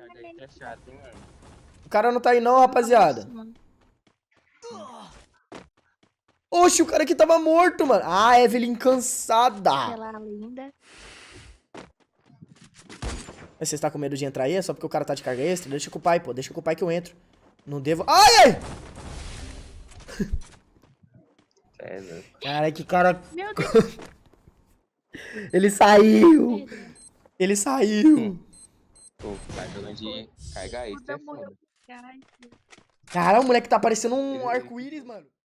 É o cara não tá aí não, rapaziada. Oxe, o cara aqui tava morto, mano. Ah, Evelyn cansada. É linda. Mas você está com medo de entrar aí? É só porque o cara tá de carga extra? Deixa com o pai, pô. Deixa com o pai que eu entro. Não devo... Ai, ai! É cara, que cara... Meu Deus. Ele saiu! Ele saiu! Hum. Pô, tá é Cara, o moleque tá parecendo um arco-íris, mano.